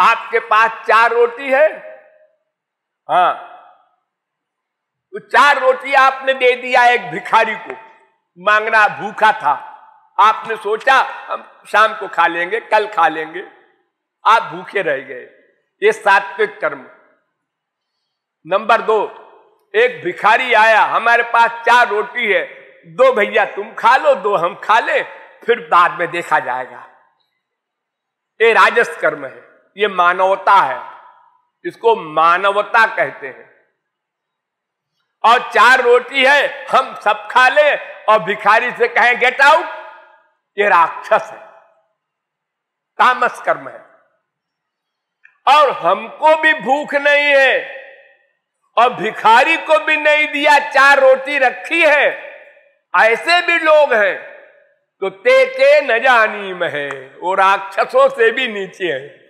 आपके पास चार रोटी है हाँ तो चार रोटी आपने दे दिया एक भिखारी को मांगना भूखा था आपने सोचा हम शाम को खा लेंगे कल खा लेंगे आप भूखे रह गए ये सात्विक कर्म नंबर दो एक भिखारी आया हमारे पास चार रोटी है दो भैया तुम खा लो दो हम खा ले फिर बाद में देखा जाएगा ये राजस कर्म है ये मानवता है इसको मानवता कहते हैं और चार रोटी है हम सब खा ले और भिखारी से कहें गेट आउट ये राक्षस है तामस कर्म है और हमको भी भूख नहीं है और भिखारी को भी नहीं दिया चार रोटी रखी है ऐसे भी लोग हैं तो ते के न जानी में है वो राक्षसों से भी नीचे है